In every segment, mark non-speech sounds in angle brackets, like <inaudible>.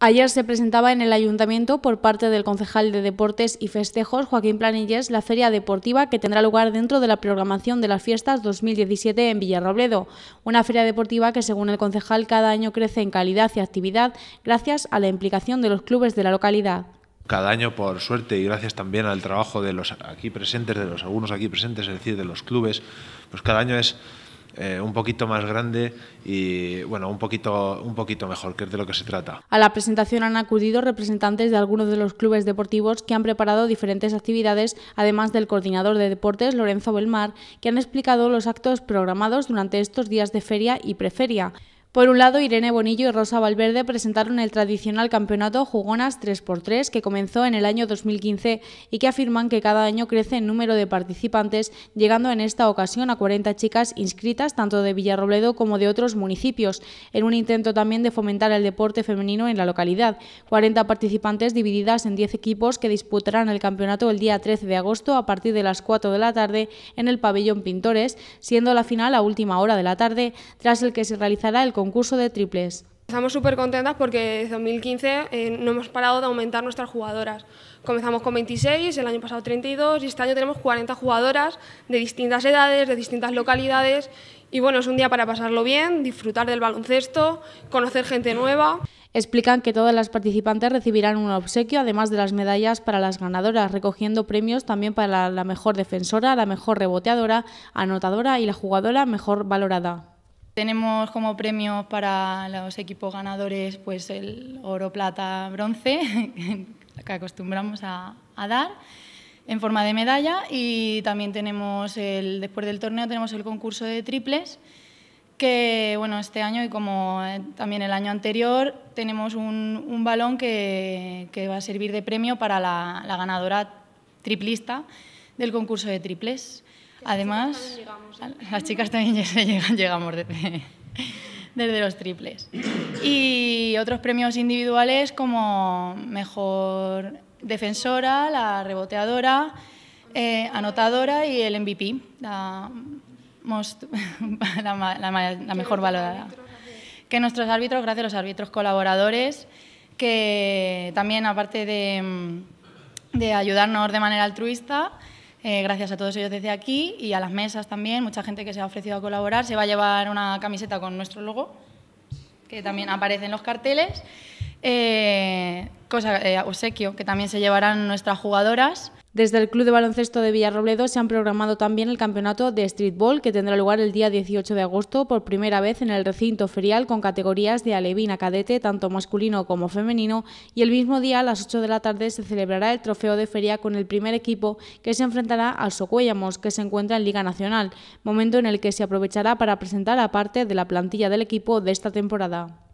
Ayer se presentaba en el ayuntamiento por parte del concejal de Deportes y Festejos, Joaquín Planilles, la feria deportiva que tendrá lugar dentro de la programación de las fiestas 2017 en Villarrobledo. Una feria deportiva que, según el concejal, cada año crece en calidad y actividad gracias a la implicación de los clubes de la localidad cada año, por suerte y gracias también al trabajo de los aquí presentes, de los algunos aquí presentes, es decir, de los clubes, pues cada año es eh, un poquito más grande y bueno, un poquito, un poquito mejor, que es de lo que se trata. A la presentación han acudido representantes de algunos de los clubes deportivos que han preparado diferentes actividades, además del coordinador de deportes, Lorenzo Belmar, que han explicado los actos programados durante estos días de feria y preferia. Por un lado, Irene Bonillo y Rosa Valverde presentaron el tradicional campeonato Jugonas 3x3 que comenzó en el año 2015 y que afirman que cada año crece en número de participantes, llegando en esta ocasión a 40 chicas inscritas tanto de Villarrobledo como de otros municipios, en un intento también de fomentar el deporte femenino en la localidad. 40 participantes divididas en 10 equipos que disputarán el campeonato el día 13 de agosto a partir de las 4 de la tarde en el pabellón Pintores, siendo la final a última hora de la tarde, tras el que se realizará el concurso de triples. Estamos súper contentas porque desde 2015 eh, no hemos parado de aumentar nuestras jugadoras. Comenzamos con 26, el año pasado 32 y este año tenemos 40 jugadoras de distintas edades, de distintas localidades y bueno, es un día para pasarlo bien, disfrutar del baloncesto, conocer gente nueva. Explican que todas las participantes recibirán un obsequio, además de las medallas para las ganadoras, recogiendo premios también para la mejor defensora, la mejor reboteadora, anotadora y la jugadora mejor valorada. Tenemos como premio para los equipos ganadores pues el oro, plata, bronce, <laughs> que acostumbramos a, dar en forma de medalla y también tenemos el después del torneo tenemos el concurso de triples que bueno este año y como eh, también el año anterior tenemos un, balón que, va a servir de premio para la ganadora triplista del concurso de triples Además, las chicas también llegamos desde, los triples. Y otros premios individuales como mejor defensora, la reboteadora, eh, anotadora y el MVP, <laughs> la, mejor valorada. que nuestros árbitros, gracias a los árbitros colaboradores, que también aparte de, de ayudarnos de manera altruista, eh, gracias a todos ellos desde aquí y a las mesas también, mucha gente que se ha ofrecido a colaborar. Se va a llevar una camiseta con nuestro logo, que también aparece en los carteles. Eh, cosa, eh, obsequio, que también se llevarán nuestras jugadoras. Desde el Club de Baloncesto de Villarrobledo se han programado también el campeonato de streetball que tendrá lugar el día 18 de agosto por primera vez en el recinto ferial con categorías de alevina, cadete, tanto masculino como femenino, y el mismo día a las 8 de la tarde se celebrará el trofeo de feria con el primer equipo que se enfrentará al Socuellamos, que se encuentra en Liga Nacional, momento en el que se aprovechará para presentar a parte de la plantilla del equipo de esta temporada.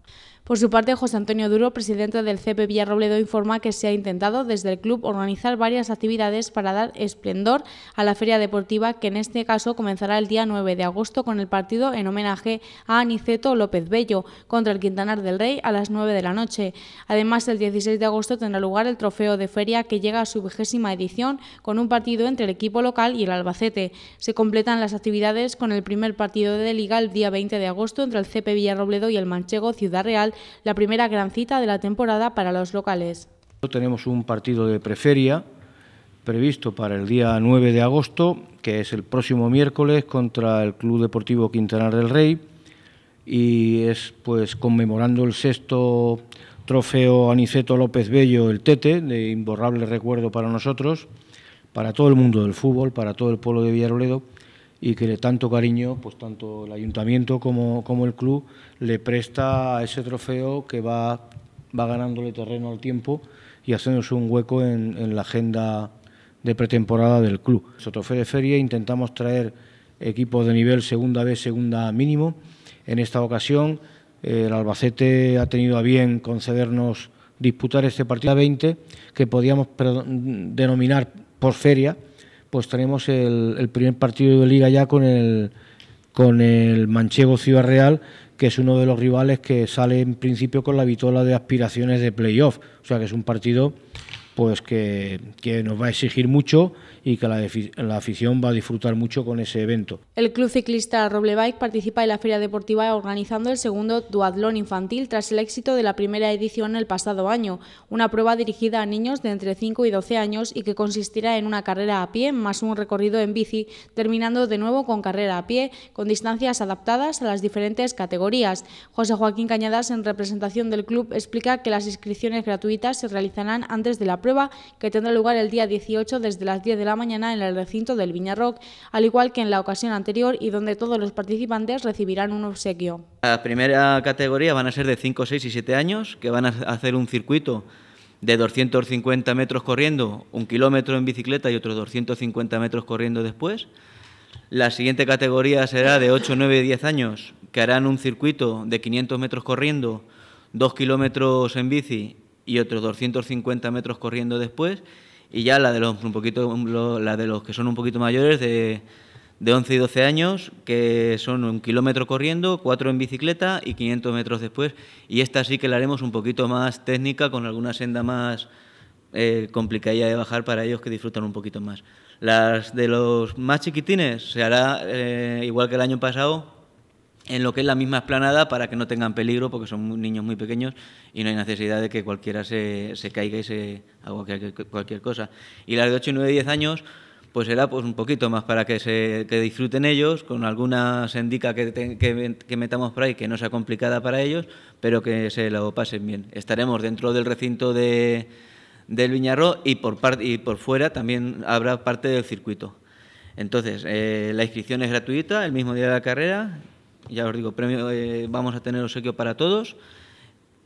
Por su parte, José Antonio Duro, presidente del CP Villarrobledo, informa que se ha intentado desde el club organizar varias actividades para dar esplendor a la feria deportiva, que en este caso comenzará el día 9 de agosto con el partido en homenaje a Aniceto López Bello contra el Quintanar del Rey a las 9 de la noche. Además, el 16 de agosto tendrá lugar el trofeo de feria que llega a su vigésima edición con un partido entre el equipo local y el Albacete. Se completan las actividades con el primer partido de liga el día 20 de agosto entre el CP Villarrobledo y el manchego Ciudad Real la primera gran cita de la temporada para los locales. Tenemos un partido de preferia previsto para el día 9 de agosto, que es el próximo miércoles contra el Club Deportivo Quintanar del Rey y es pues conmemorando el sexto trofeo Aniceto López Bello, el Tete, de imborrable recuerdo para nosotros, para todo el mundo del fútbol, para todo el pueblo de Villaroledo y que tanto cariño, pues tanto el ayuntamiento como, como el club le presta a ese trofeo que va, va ganándole terreno al tiempo y haciéndose un hueco en, la agenda de pretemporada del club. Nuestro trofeo de feria intentamos traer equipos de nivel segunda B, segunda mínimo. En esta ocasión eh, el Albacete ha tenido a bien concedernos disputar este partido 20 que podíamos denominar por feria pues tenemos el, primer partido de liga ya con el, con el manchego Ciudad Real, que es uno de los rivales que sale en principio con la vitola de aspiraciones de playoff. O sea que es un partido pues que, nos va a exigir mucho y que la, afición va a disfrutar mucho con ese evento. El Club Ciclista Roble Bike participa en la Feria Deportiva organizando el segundo duatlón infantil tras el éxito de la primera edición el pasado año, una prueba dirigida a niños de entre 5 y 12 años y que consistirá en una carrera a pie más un recorrido en bici, terminando de nuevo con carrera a pie, con distancias adaptadas a las diferentes categorías. José Joaquín Cañadas, en representación del club, explica que las inscripciones gratuitas se realizarán antes de la prueba que tendrá lugar el día 18 desde las 10 de la mañana en el recinto del Viñarroc, al igual que en la ocasión anterior y donde todos los participantes recibirán un obsequio. La primera categoría van a ser de 5, 6 y 7 años, que van a hacer un circuito de 250 metros corriendo, un kilómetro en bicicleta y otros 250 metros corriendo después. La siguiente categoría será de 8, 9 y 10 años, que harán un circuito de 500 metros corriendo, 2 kilómetros en bici y otros 250 metros corriendo después y ya la de los un poquito la de los que son un poquito mayores de, de 11 y 12 años que son un kilómetro corriendo, cuatro en bicicleta y 500 metros después y esta sí que la haremos un poquito más técnica con alguna senda más eh, complicadilla de bajar para ellos que disfrutan un poquito más. Las de los más chiquitines se hará eh, igual que el año pasado, en lo que es la misma explanada para que no tengan peligro porque son niños muy pequeños y no hay necesidad de que cualquiera se, se caiga y se haga cualquier, cosa. Y las de 8, 9, 10 años pues será pues un poquito más para que se disfruten ellos con alguna sendica que, que, metamos por ahí que no sea complicada para ellos pero que se lo pasen bien estaremos dentro del recinto de, del Viñarro y por y por fuera también habrá parte del circuito entonces eh, la inscripción es gratuita el mismo día de la carrera ya os digo, premio, eh, vamos a tener obsequio para todos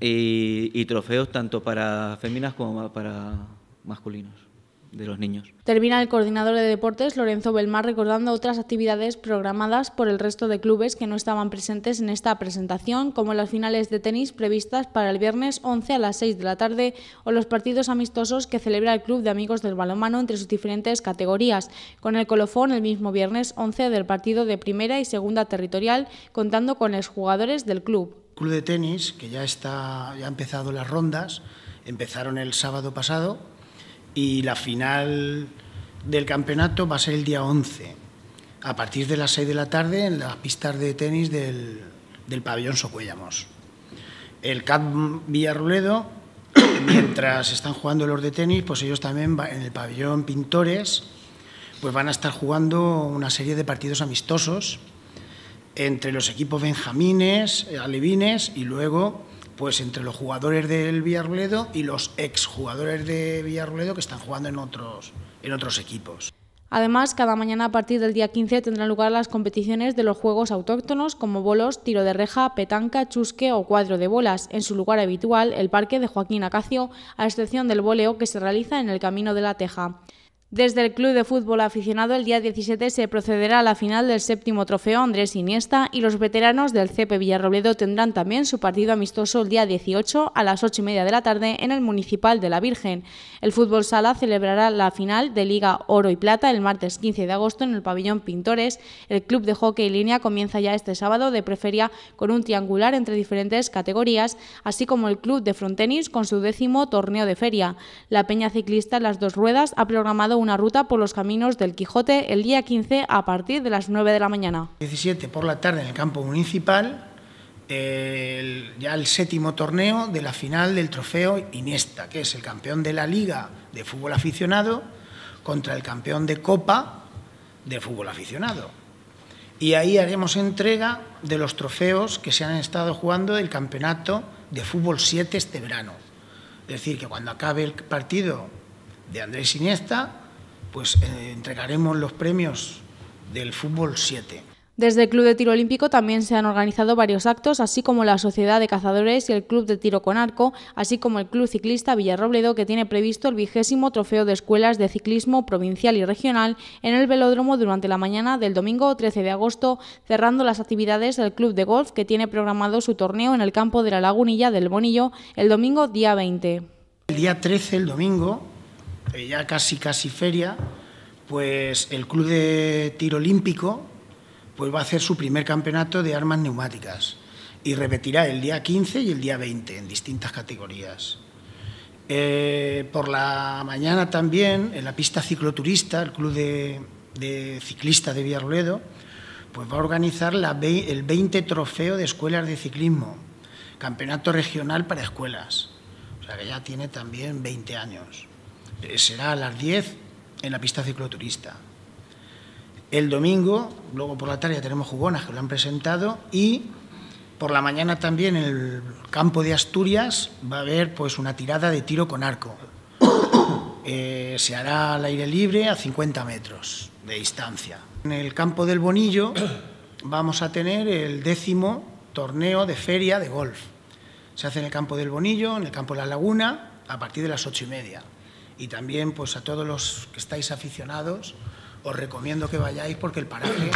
y, y trofeos tanto para féminas como para masculinos de los niños. Termina el coordinador de deportes Lorenzo Belmar recordando otras actividades programadas por el resto de clubes que no estaban presentes en esta presentación, como las finales de tenis previstas para el viernes 11 a las 6 de la tarde o los partidos amistosos que celebra el Club de Amigos del Balonmano entre sus diferentes categorías, con el colofón el mismo viernes 11 del partido de primera y segunda territorial, contando con jugadores del club. Club de tenis que ya está ya ha empezado las rondas, empezaron el sábado pasado y la final del campeonato va a ser el día 11, a partir de las 6 de la tarde en las pistas de tenis del, pabellón Socuellamos. El CAP Villarroledo, <coughs> mientras están jugando los de tenis, pues ellos también en el pabellón Pintores pues van a estar jugando una serie de partidos amistosos entre los equipos benjamines, alevines y luego pues entre los jugadores del Villarroledo y los exjugadores de Villarroledo que están jugando en otros, en otros equipos. Además, cada mañana a partir del día 15 tendrán lugar las competiciones de los juegos autóctonos como bolos, tiro de reja, petanca, chusque o cuadro de bolas, en su lugar habitual, el parque de Joaquín Acacio, a excepción del voleo que se realiza en el Camino de la Teja. Desde el Club de Fútbol Aficionado, el día 17 se procederá a la final del séptimo trofeo Andrés Iniesta y los veteranos del CP Villarrobledo tendrán también su partido amistoso el día 18 a las 8 y media de la tarde en el Municipal de la Virgen. El Fútbol Sala celebrará la final de Liga Oro y Plata el martes 15 de agosto en el Pabellón Pintores. El Club de Hockey Línea comienza ya este sábado de preferia con un triangular entre diferentes categorías, así como el Club de Frontenis con su décimo torneo de feria. La Peña Ciclista las dos ruedas ha programado una ruta por los caminos del Quijote el día 15 a partir de las 9 de la mañana. 17 por la tarde en el campo municipal, eh, ya el séptimo torneo de la final del trofeo Iniesta, que es el campeón de la Liga de Fútbol Aficionado contra el campeón de Copa de Fútbol Aficionado. Y ahí haremos entrega de los trofeos que se han estado jugando del campeonato de fútbol 7 este verano. Es decir, que cuando acabe el partido de Andrés Iniesta, pues eh, entregaremos los premios del fútbol 7. Desde el Club de Tiro Olímpico también se han organizado varios actos, así como la Sociedad de Cazadores y el Club de Tiro con Arco, así como el Club Ciclista Villarrobledo, que tiene previsto el vigésimo trofeo de escuelas de ciclismo provincial y regional en el velódromo durante la mañana del domingo 13 de agosto, cerrando las actividades del Club de Golf, que tiene programado su torneo en el campo de la Lagunilla del Bonillo el domingo día 20. El día 13, el domingo, eh, ya casi casi feria, pues el Club de Tiro Olímpico pues va a hacer su primer campeonato de armas neumáticas y repetirá el día 15 y el día 20 en distintas categorías. Eh, por la mañana también, en la pista cicloturista, el Club de, Ciclistas de Villarroledo, pues va a organizar el 20 Trofeo de Escuelas de Ciclismo, campeonato regional para escuelas. O sea que ya tiene también 20 años. Eh, será a las 10 en la pista cicloturista. El domingo, luego por la tarde tenemos jugonas que lo han presentado y por la mañana también en el campo de Asturias va a haber pues una tirada de tiro con arco. <coughs> Eh, se hará al aire libre a 50 metros de distancia. En el campo del Bonillo <coughs> vamos a tener el décimo torneo de feria de golf. Se hace en el campo del Bonillo, en el campo de la Laguna, a partir de las ocho y media y también pues a todos los que estáis aficionados os recomiendo que vayáis porque el paraje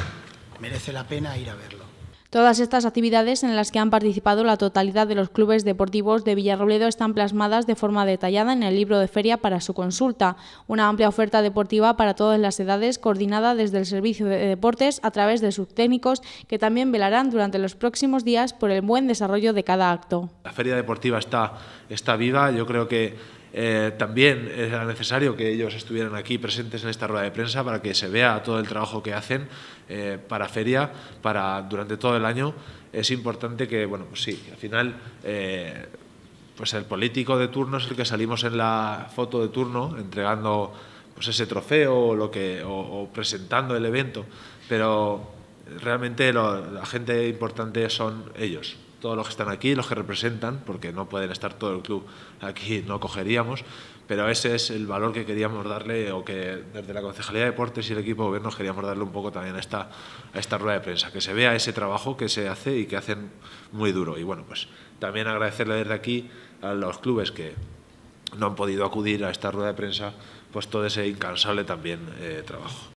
merece la pena ir a verlo. Todas estas actividades en las que han participado la totalidad de los clubes deportivos de Villarrobledo están plasmadas de forma detallada en el libro de feria para su consulta, una amplia oferta deportiva para todas las edades coordinada desde el Servicio de Deportes a través de sus técnicos que también velarán durante los próximos días por el buen desarrollo de cada acto. La feria deportiva está, está viva, yo creo que eh, también era necesario que ellos estuvieran aquí presentes en esta rueda de prensa para que se vea todo el trabajo que hacen eh, para feria, para durante todo el año. Es importante que, bueno, pues sí, al final eh, pues el político de turno es el que salimos en la foto de turno entregando pues ese trofeo o, lo que, presentando el evento, pero realmente la gente importante son ellos todos los que están aquí, los que representan, porque no pueden estar todo el club aquí, no cogeríamos, pero ese es el valor que queríamos darle o que desde la Concejalía de Deportes y el equipo de gobierno queríamos darle un poco también a esta, a esta rueda de prensa, que se vea ese trabajo que se hace y que hacen muy duro. Y bueno, pues también agradecerle desde aquí a los clubes que no han podido acudir a esta rueda de prensa, pues todo ese incansable también eh, trabajo.